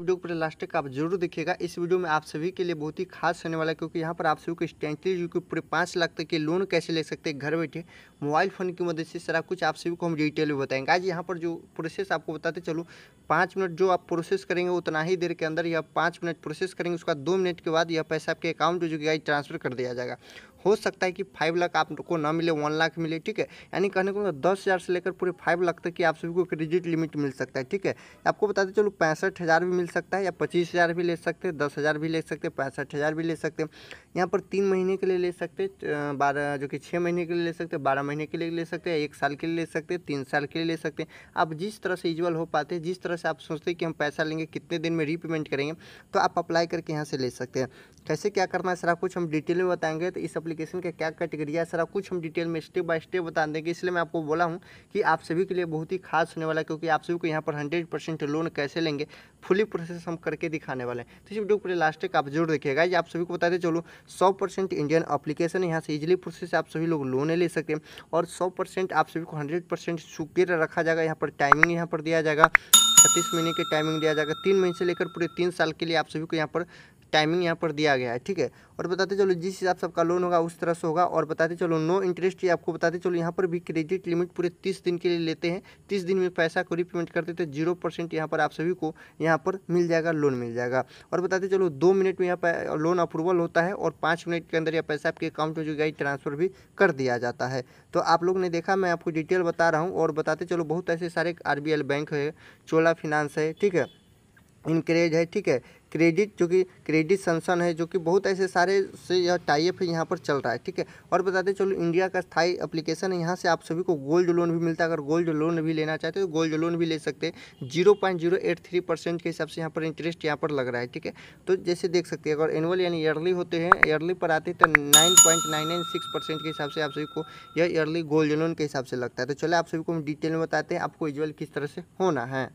video को पूरे last तक आप जरूर देखिएगा इस वीडियो में आप सभी के लिए बहुत ही खास होने वाला है क्योंकि यहाँ पर आप सभी को स्टैंडली जो कि पूरे पाँच लाख तक के लोन कैसे ले सकते हैं घर बैठे मोबाइल फ़ोन की मदद से सारा कुछ आप सभी को हम डिटेल में बताएंगे आज यहाँ पर जो प्रोसेस आपको बताते चलो पाँच मिनट जो आप प्रोसेस करेंगे उतना ही देर के अंदर या पाँच मिनट प्रोसेस करेंगे उसका दो मिनट के बाद यह पैसा आपके अकाउंट में जो कि ट्रांसफर कर दिया जाएगा हो सकता है कि फाइव लाख आपको ना मिले वन लाख मिले ठीक है यानी कहने को मतलब दस हज़ार से लेकर पूरे फाइव लाख तक की आप सभी को क्रेडिट लिमिट मिल सकता है ठीक है आपको बताते चलो पैंसठ हज़ार भी मिल सकता है या पच्चीस हज़ार भी ले सकते हैं दस हज़ार भी ले सकते हैं पैंसठ हज़ार भी ले सकते हैं यहाँ पर तीन महीने के लिए ले सकते बारह जो कि छः महीने के लिए ले सकते हैं बारह महीने के लिए ले सकते हैं एक साल के लिए ले सकते हैं तीन साल के लिए ले सकते हैं आप जिस तरह से इज्वल हो पाते हैं जिस तरह से आप सोचते हैं कि हम पैसा लेंगे कितने दिन में रीपेमेंट करेंगे तो आप अप्लाई करके यहाँ से ले सकते हैं कैसे क्या करना है सारा कुछ हम डिटेल में बताएंगे तो इस एप्लीकेशन का क्या कैटेगरी है सारा कुछ हम डिटेल में स्टेप बाय स्टेप बता देंगे इसलिए मैं आपको बोला हूँ कि आप सभी के लिए बहुत ही खास होने वाला है क्योंकि आप सभी को यहाँ पर हंड्रेड परसेंट लोन कैसे लेंगे फुली प्रोसेस हम करके दिखाने वाले हैं तो इस वीडियो पूरे लास्ट तक आप जरूर देखिएगा ये आप सभी को बताते चलो सौ इंडियन अप्लीकेशन यहाँ से इजिली प्रोसेस आप सभी लोग लोन ले सकते हैं और सौ आप सभी को हंड्रेड परसेंट रखा जाएगा यहाँ पर टाइमिंग यहाँ पर दिया जाएगा छत्तीस महीने के टाइमिंग दिया जाएगा तीन महीने से लेकर पूरे तीन साल के लिए आप सभी को यहाँ पर टाइमिंग यहाँ पर दिया गया है ठीक है और बताते चलो जिस हिसाब से आपका लोन होगा उस तरह से होगा और बताते चलो नो इंटरेस्ट ये आपको बताते चलो यहाँ पर भी क्रेडिट लिमिट पूरे तीस दिन के लिए लेते हैं तीस दिन में पैसा को रिपेमेंट करते थे जीरो परसेंट यहाँ पर आप सभी को यहाँ पर मिल जाएगा लोन मिल जाएगा और बताते चलो दो मिनट में यहाँ पर लोन अप्रूवल होता है और पाँच मिनट के अंदर यह पैसा आपके अकाउंट में जो गई ट्रांसफर भी कर दिया जाता है तो आप लोग ने देखा मैं आपको डिटेल बता रहा हूँ और बताते चलो बहुत ऐसे सारे आर बैंक है चोला फिनांस है ठीक है इनक्रेज है ठीक है क्रेडिट जो कि क्रेडिट संसन है जो कि बहुत ऐसे सारे से यह टाइप है यहाँ पर चल रहा है ठीक है और बताते चलो इंडिया का स्थाई अप्लीकेशन है यहाँ से आप सभी को गोल्ड लोन भी मिलता है अगर गोल्ड लोन भी लेना चाहते हो तो गोल्ड लोन भी ले सकते हैं zero point zero eight three percent के हिसाब से यहाँ पर इंटरेस्ट यहाँ पर लग रहा है ठीक है तो जैसे देख सकते हैं अगर एनुअल यानी ईयरली होते हैं ईयरली पर आते हैं तो nine point nine nine six percent के हिसाब से आप सभी को यह ईयरली गोल्ड लोन के हिसाब से लगता है तो चले आप सभी को हम डिटेल में बताते हैं आपको इजल किस तरह से होना है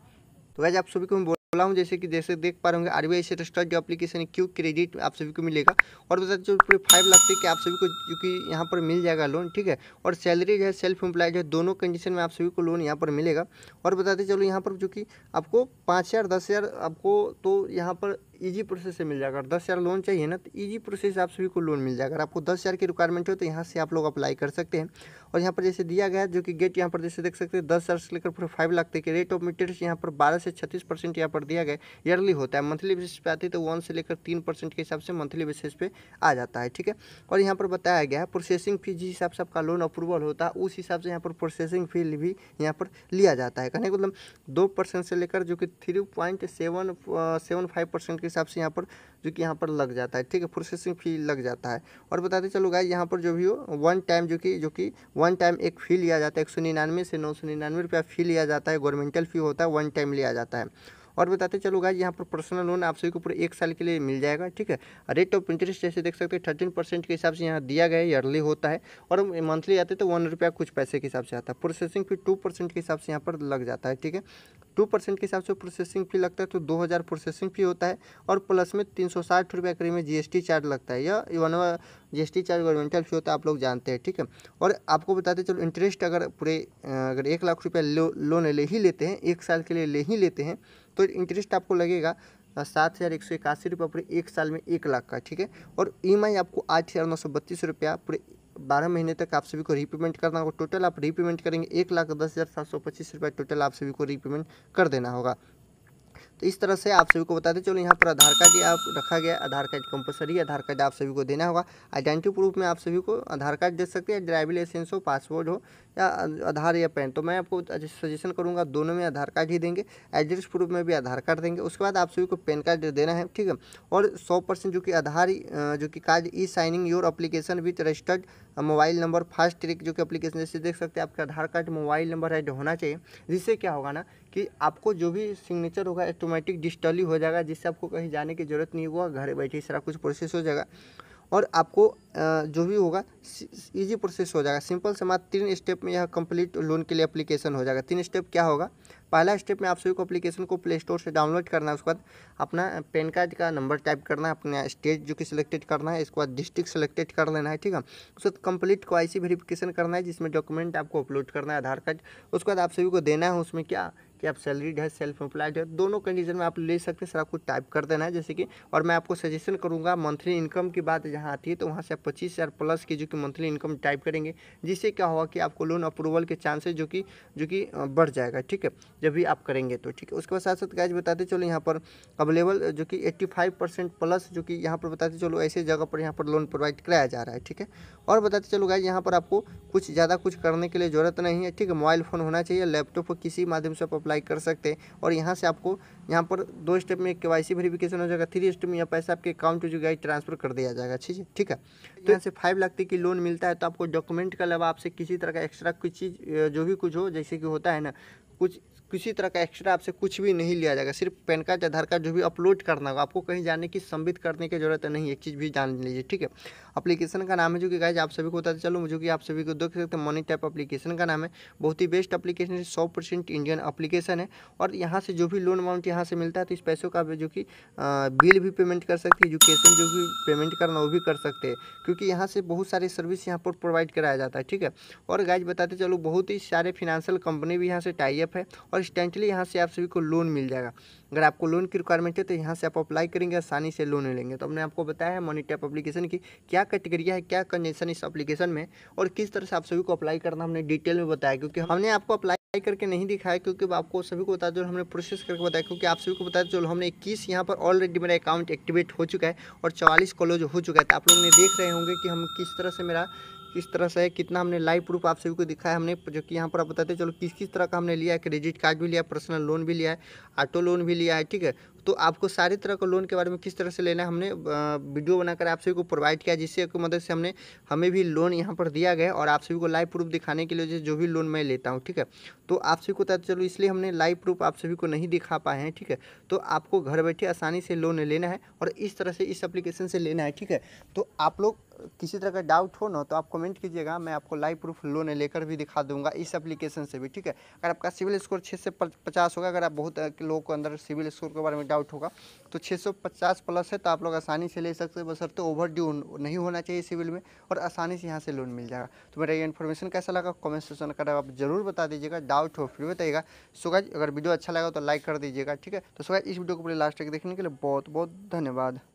तो वैसे आप सभी को हम बोला हूँ जैसे कि जैसे देख पा रहे होंगे आर बी आई जो एप्लीकेशन है क्यू क्रेडिट आप सभी को मिलेगा और बता जो पूरे फाइव लाख तक के आप सभी को क्योंकि यहाँ पर मिल जाएगा लोन ठीक है और सैलरी जो है सेल्फ जो है दोनों कंडीशन में आप सभी को लोन यहाँ पर मिलेगा और बताते चलो यहाँ पर जो कि आपको पाँच हज़ार दस हज़ार आपको तो यहाँ पर ईजी प्रोसेस से मिल जाएगा अगर दस हज़ार लोन चाहिए ना तो ईजी प्रोसेस आप सभी को लोन मिल जाएगा अगर आपको दस हज़ार की रिक्वायरमेंट हो तो यहाँ से आप लोग अप्लाई कर सकते हैं और यहाँ पर जैसे दिया गया है जो कि गेट यहाँ पर जैसे देख सकते हैं दस हज़ार से लेकर पूरे फाइव लाख तक के रेट ऑफ इंटरेस्ट यहाँ पर बारह से छत्तीस परसेंट यहाँ पर दिया गया ईयरली होता है मंथली बेसिस पर आती है तो वन से लेकर तीन परसेंट के हिसाब से मंथली बेसिस पे आ जाता है ठीक है और यहाँ पर बताया गया है प्रोसेसिंग फी जिस हिसाब से आपका लोन अप्रूवल होता है उस हिसाब से यहाँ पर प्रोसेसिंग फी भी यहाँ पर लिया जाता है कहने का मतलब दो परसेंट से लेकर जो कि three point seven seven five percent के हिसाब से यहाँ पर जो कि यहाँ पर लग जाता है ठीक है प्रोसेसिंग फ़ी लग जाता है और बताते चलो गाइज यहाँ पर जो भी हो वन टाइम जो कि जो कि वन टाइम एक फ़ी लिया जाता है एक सौ निन्यानवे से नौ सौ निन्यानवे रुपया फ़ी लिया जाता है गवर्नमेंटल फ़ी होता है वन टाइम लिया जाता है और बताते चलो गाइज यहाँ पर पर्सनल लोन आप सभी को पूरे एक साल के लिए मिल जाएगा ठीक है रेट ऑफ इंटरेस्ट जैसे देख सकते हैं थर्टीन परसेंट के हिसाब से यहाँ दिया गया है ईयरली होता है और मंथली आते तो वन रुपया कुछ पैसे के हिसाब से आता है प्रोसेसिंग फी टू परसेंट के हिसाब से यहाँ पर लग जाता है ठीक है टू परसेंट के हिसाब से प्रोसेसिंग फी लगता है तो दो हज़ार प्रोसेसिंग फी होता है और प्लस में तीन सौ साठ रुपये करीब में टी चार्ज लगता है या one G T charge governmental fee होता है आप लोग जानते हैं ठीक है और आपको बताते चलो इंटरेस्ट अगर पूरे अगर एक लाख रुपया लो, लोन ले ही लेते हैं एक साल के लिए ले ही लेते हैं तो इंटरेस्ट आपको लगेगा सात हज़ार एक सौ इक्यासी रुपये पूरे एक साल में एक लाख का ठीक है और ई e आपको आठ हज़ार नौ सौ बत्तीस रुपया पूरे बारह महीने तक आप सभी को रीपेमेंट करना होगा टोटल आप रीपेमेंट करेंगे एक लाख दस हज़ार सात सौ पच्चीस रुपया टोटल आप सभी को रीपेमेंट कर देना होगा तो इस तरह से आप सभी को बताते चलो यहाँ पर आधार कार्ड आप रखा गया Aadhaar card compulsory Aadhaar card आप सभी को देना होगा आइडेंटिटी प्रूफ में आप सभी को आधार कार्ड दे सकते हैं ड्राइविंग लाइसेंस हो पासपोर्ट हो या आधार या पैन तो मैं आपको सजेशन करूँगा दोनों में आधार कार्ड ही देंगे एड्रेस प्रूफ में भी आधार कार्ड देंगे उसके बाद आप सभी को पैन कार्ड देना है ठीक है और सौ परसेंट जो कि आधार जो कि card e signing your application with registered mobile number fast trick जो कि अप्लीकेशन जैसे देख सकते हैं आपका आधार कार्ड मोबाइल नंबर है जो होना चाहिए जिससे क्या होगा ना कि आपको जो भी सिग्नेचर होगा ऑटोमेटिक डिजिटली हो जाएगा जिससे आपको कहीं जाने की ज़रूरत नहीं होगा घर बैठे सारा कुछ प्रोसेस हो जाएगा और आपको जो भी होगा इजी प्रोसेस हो जाएगा सिंपल से मात्र तीन स्टेप में यह कंप्लीट लोन के लिए एप्लीकेशन हो जाएगा तीन स्टेप क्या होगा पहला स्टेप में आप सभी को एप्लीकेशन को प्ले स्टोर से डाउनलोड करना है उसके बाद अपना पैन कार्ड का नंबर टाइप करना है अपना स्टेट जो कि सिलेक्टेड करना है इसके बाद डिस्ट्रिक्ट सिलेक्टेड कर लेना है ठीक है उसके बाद कंप्लीट को आई वेरिफिकेशन करना है जिसमें डॉक्यूमेंट आपको अपलोड करना है आधार कार्ड उसके बाद आप सभी को देना है उसमें क्या कि आप सैलरीड है सेल्फ एम्प्लॉयड है दोनों कंडीशन में आप ले सकते हैं सर आपको टाइप कर देना है जैसे कि और मैं आपको सजेशन करूँगा मंथली इनकम की बात जहाँ आती है तो वहाँ से आप पच्चीस हज़ार प्लस की जो कि मंथली इनकम टाइप करेंगे जिससे क्या होगा कि आपको लोन अप्रूवल के चांसेस जो कि जो कि बढ़ जाएगा ठीक है जब भी आप करेंगे तो ठीक है उसके बाद साथ साथ गाइज बताते चलो यहाँ पर अवेलेबल जो कि एट्टी फाइव परसेंट प्लस जो कि यहाँ पर बताते चलो ऐसे जगह पर यहाँ पर लोन प्रोवाइड कराया जा रहा है ठीक है और बताते चलो गाइज यहाँ पर आपको कुछ ज़्यादा कुछ करने के लिए ज़रूरत नहीं है ठीक है मोबाइल फ़ोन होना चाहिए लैपटॉप किसी माध्यम से आप अप्लाई अप्लाई कर सकते हैं और यहाँ से आपको यहाँ पर दो स्टेप में के वाई सी वेरीफिकेशन हो जाएगा थ्री स्टेप में यह पैसा आपके अकाउंट में जो गया ट्रांसफर कर दिया जाएगा ठीक है ठीक है तो यहाँ से फाइव लाख तक की लोन मिलता है तो आपको डॉक्यूमेंट के अलावा आपसे किसी तरह का एक्स्ट्रा कुछ चीज़ जो भी कुछ हो जैसे कि होता है ना कुछ किसी तरह का एक्स्ट्रा आपसे कुछ भी नहीं लिया जाएगा सिर्फ पैन कार्ड आधार कार्ड जो भी अपलोड करना होगा आपको कहीं जाने की संबित करने की जरूरत नहीं एक चीज़ भी जान लीजिए ठीक है अपलीकेशन का नाम है जो कि गाइज आप सभी को बताते चलो मुझे कि आप सभी को देख सकते हैं मनी टैप अपलीकेशन का नाम है बहुत ही बेस्ट अपलीकेशन है सौ इंडियन अपलीकेशन है और यहाँ से जो भी लोन अमाउंट यहाँ से मिलता है तो इस पैसों का जो कि बिल भी पेमेंट कर सकते हैं एजुकेशन जो भी पेमेंट करना वो भी कर सकते हैं क्योंकि यहाँ से बहुत सारे सर्विस यहाँ पर प्रोवाइड कराया जाता है ठीक है और गाइज बताते चलो बहुत ही सारे फिनेंशियल कंपनी भी यहाँ से टाइप पीडीएफ है और इंस्टेंटली यहाँ से आप सभी को लोन मिल जाएगा अगर आपको लोन की रिक्वायरमेंट है तो यहाँ से आप अप्लाई करेंगे आसानी से लोन लेंगे तो हमने आपको बताया है मोनी टैप अप्लीकेशन की क्या कैटेगरिया है क्या कंडीशन इस अप्लीकेशन में और किस तरह से आप सभी को अप्लाई करना हमने डिटेल में बताया क्योंकि हमने आपको अप्लाई करके नहीं दिखाया क्योंकि आपको सभी को बता दो हमने प्रोसेस करके बताया क्योंकि आप सभी को बताया चलो हमने इक्कीस यहाँ पर ऑलरेडी मेरा अकाउंट एक्टिवेट हो चुका है और चवालीस कॉलेज हो चुका है तो आप लोग ने देख रहे होंगे कि हम किस तरह से मेरा किस तरह से कितना हमने लाइव प्रूफ आप सभी को दिखाया हमने जो कि यहाँ पर आप बताते चलो किस किस तरह का हमने लिया है क्रेडिट कार्ड भी लिया पर्सनल लोन भी लिया है ऑटो लोन भी लिया लिया है ठीक है तो आपको सारी तरह का लोन के बारे में किस तरह से लेना हमने वीडियो बनाकर आप सभी को प्रोवाइड किया जिससे की मदद से हमने हमें भी लोन यहाँ पर दिया गया और आप सभी को लाइव प्रूफ दिखाने के लिए जो भी लोन मैं लेता हूँ ठीक है तो आप सभी को पता चलो इसलिए हमने लाइव प्रूफ आप सभी को नहीं दिखा पाए हैं ठीक है तो आपको घर बैठे आसानी से लोन लेना है और इस तरह से इस एप्लीकेशन से लेना है ठीक है तो आप लोग किसी तरह का डाउट हो ना तो आप कमेंट कीजिएगा मैं आपको लाइव प्रूफ लोन लेकर भी दिखा दूंगा इस एप्लीकेशन से भी ठीक है अगर आपका सिविल स्कोर छः से पचास होगा अगर आप बहुत लोगों को अंदर सिविल स्कोर के बारे में डाउट होगा तो छः सौ पचास प्लस है तो आप लोग आसानी से ले सकते हैं बसर तो ओवर ड्यू नहीं होना चाहिए सिविल में और आसानी से यहाँ से लोन मिल जाएगा तो मेरा ये इन्फॉर्मेशन कैसा लगा कॉमेंट सेशन कर आप जरूर बता दीजिएगा डाउट हो फिर बताइएगा सुगाज अगर वीडियो अच्छा लगा तो लाइक कर दीजिएगा ठीक है तो सुगाज इस वीडियो को पूरे लास्ट तक देखने के लिए बहुत बहुत धन्यवाद